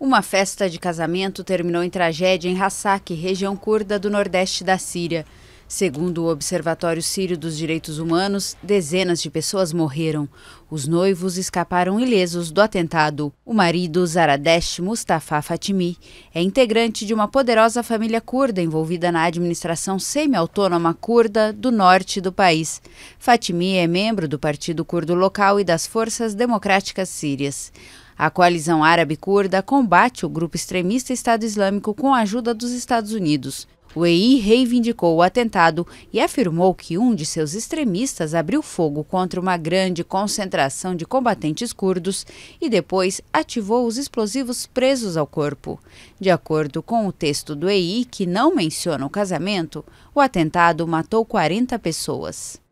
Uma festa de casamento terminou em tragédia em Hassak, região curda do nordeste da Síria. Segundo o Observatório Sírio dos Direitos Humanos, dezenas de pessoas morreram. Os noivos escaparam ilesos do atentado. O marido, Zaradesh Mustafa Fatimi, é integrante de uma poderosa família curda envolvida na administração semi-autônoma curda do norte do país. Fatimi é membro do Partido Curdo Local e das Forças Democráticas Sírias. A coalizão árabe-curda combate o grupo extremista Estado Islâmico com a ajuda dos Estados Unidos. O EI reivindicou o atentado e afirmou que um de seus extremistas abriu fogo contra uma grande concentração de combatentes curdos e depois ativou os explosivos presos ao corpo. De acordo com o texto do EI, que não menciona o casamento, o atentado matou 40 pessoas.